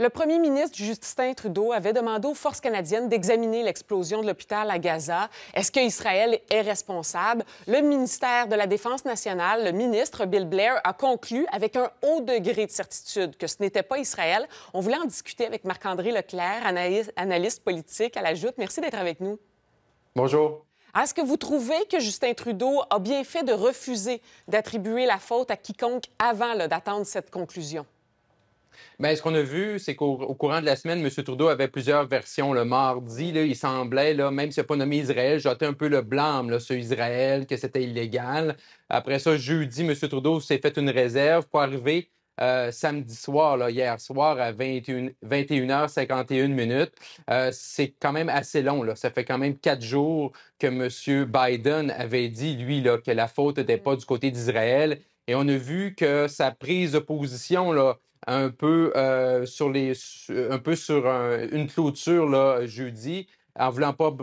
Le premier ministre Justin Trudeau avait demandé aux forces canadiennes d'examiner l'explosion de l'hôpital à Gaza. Est-ce qu'Israël est responsable? Le ministère de la Défense nationale, le ministre Bill Blair, a conclu avec un haut degré de certitude que ce n'était pas Israël. On voulait en discuter avec Marc-André Leclerc, analyste politique à la Joute. Merci d'être avec nous. Bonjour. Ah, est-ce que vous trouvez que Justin Trudeau a bien fait de refuser d'attribuer la faute à quiconque avant d'attendre cette conclusion? Bien, ce qu'on a vu, c'est qu'au courant de la semaine, M. Trudeau avait plusieurs versions. Le mardi, il semblait, là, même s'il n'a pas nommé Israël, jeter un peu le blâme sur Israël, que c'était illégal. Après ça, jeudi, M. Trudeau s'est fait une réserve pour arriver euh, samedi soir, hier soir, à 21, 21h51 minutes. Euh, c'est quand même assez long. Là. Ça fait quand même quatre jours que M. Biden avait dit, lui, que la faute n'était mm. pas du côté d'Israël. Et on a vu que sa prise de position, là, euh, un peu sur, un peu sur une clôture jeudi, en voulant pas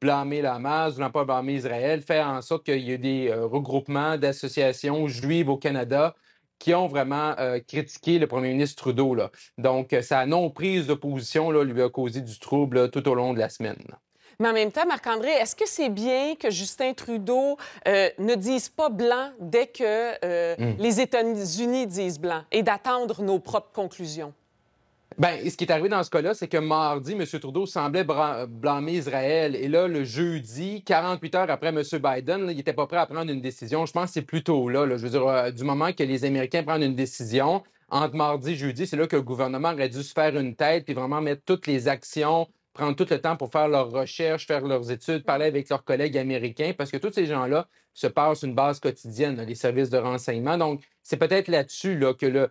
blâmer la masse voulant pas blâmer Israël, faire en sorte qu'il y ait des euh, regroupements d'associations juives au Canada qui ont vraiment euh, critiqué le premier ministre Trudeau. Donc, sa non-prise de position lui a causé du trouble tout au long de la semaine. Mais en même temps, Marc-André, est-ce que c'est bien que Justin Trudeau euh, ne dise pas blanc dès que euh, hmm. les États-Unis disent blanc et d'attendre nos propres conclusions? Bien, ce qui est arrivé dans ce cas-là, c'est que mardi, M. Trudeau semblait blâmer Israël. Et là, le jeudi, 48 heures après M. Biden, il n'était pas prêt à prendre une décision. Je pense que c'est plutôt là, là. Je veux dire, euh, du moment que les Américains prennent une décision, entre mardi et jeudi, c'est là que le gouvernement aurait dû se faire une tête puis vraiment mettre toutes les actions prendre tout le temps pour faire leurs recherches, faire leurs études, parler avec leurs collègues américains, parce que tous ces gens-là se passent une base quotidienne, les services de renseignement. Donc, c'est peut-être là-dessus que le,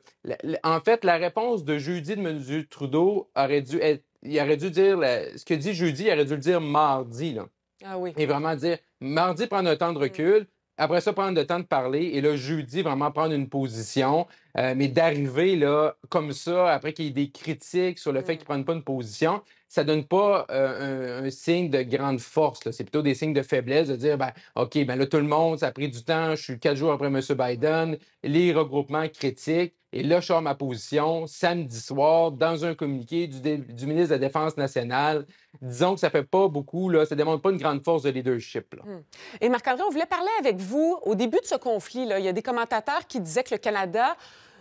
en fait, la réponse de jeudi de M. Trudeau aurait dû être, il aurait dû dire ce que dit jeudi, il aurait dû le dire mardi. Là. Ah oui. Et vraiment dire mardi, prendre un temps de recul. Après ça, prendre le temps de parler et le jeudi, vraiment prendre une position. Euh, mais d'arriver là comme ça, après qu'il y ait des critiques sur le fait mmh. qu'ils ne prennent pas une position, ça ne donne pas euh, un, signe de grande force. C'est plutôt des signes de faiblesse, de dire, ben, OK, ben là, tout le monde, ça a pris du temps, je suis quatre jours après M. Mmh. Biden, les regroupements critiques. Et là, je sors ma position samedi soir dans un communiqué du, du ministre de la Défense nationale. Disons que ça ne fait pas beaucoup, là, ça ne demande pas une grande force de leadership. Hmm. Et Marc-André, on voulait parler avec vous au début de ce conflit. Là, il y a des commentateurs qui disaient que le Canada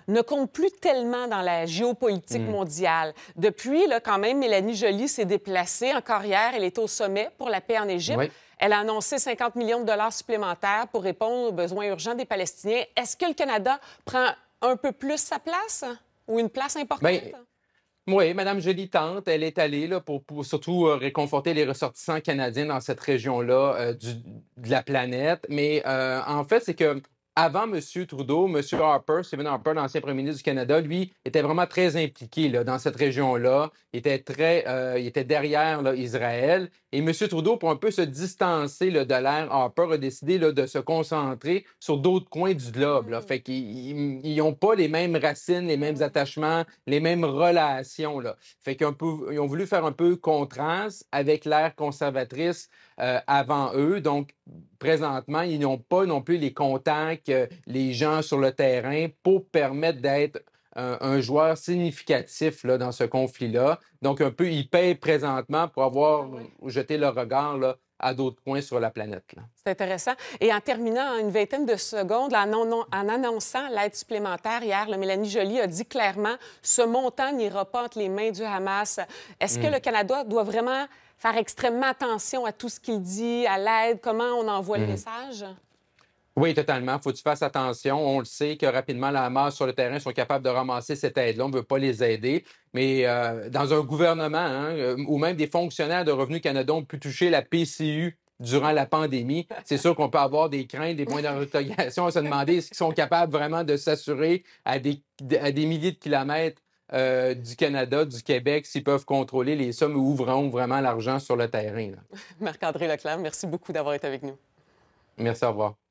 ne compte plus tellement dans la géopolitique hmm. mondiale. Depuis, là, quand même, Mélanie Joly s'est déplacée. Encore hier, elle est au sommet pour la paix en Égypte. Elle a annoncé 50 millions de dollars supplémentaires pour répondre aux besoins urgents des Palestiniens. Est-ce que le Canada prend un peu plus sa place ou une place importante? Ben, oui, Mme Jolie Tante, elle est allée là, pour, surtout euh, réconforter les ressortissants canadiens dans cette région-là euh, de la planète. Mais euh, en fait, c'est que avant M. Trudeau, M. Harper, Stephen Harper, l'ancien premier ministre du Canada, lui, était vraiment très impliqué là, dans cette région-là. Il était très, euh, il était derrière Israël. Et M. Trudeau, pour un peu se distancer de l'ère Harper, a décidé de se concentrer sur d'autres coins du globe. Là. Hmm. Fait qu'ils n'ont pas les mêmes racines, les mêmes hmm. attachements, les mêmes relations. Là. Fait qu'ils ont voulu faire un peu contraste avec l'ère conservatrice euh, avant eux. Donc, présentement, ils n'ont pas non plus les contacts les gens sur le terrain pour permettre d'être un, joueur significatif là, dans ce conflit-là. Donc, un peu, ils payent présentement pour avoir ah jeté le regard là, à d'autres coins sur la planète. C'est intéressant. Et en terminant, une vingtaine de secondes, non, en, annonçant l'aide supplémentaire hier, Mélanie Joly a dit clairement ce montant n'ira pas entre les mains du Hamas. Est-ce que hmm. le Canada doit vraiment faire extrêmement attention à tout ce qu'il dit, à l'aide, comment on envoie le hmm. message? Oui, totalement. Il faut que tu fasses attention. On le sait que rapidement, la masse sur le terrain sont capables de ramasser cette aide-là. On ne veut pas les aider. Mais euh, dans un gouvernement, hein, euh, ou même des fonctionnaires de Revenu Canada ont pu toucher la PCU durant la pandémie. C'est sûr qu'on peut avoir des craintes, des points d'interrogation à se demander est-ce sont capables vraiment de s'assurer à des, milliers de kilomètres euh, du Canada, du Québec, s'ils peuvent contrôler les sommes où vraiment l'argent sur le terrain. Marc-André Leclerc, merci beaucoup d'avoir été avec nous. Merci, au revoir.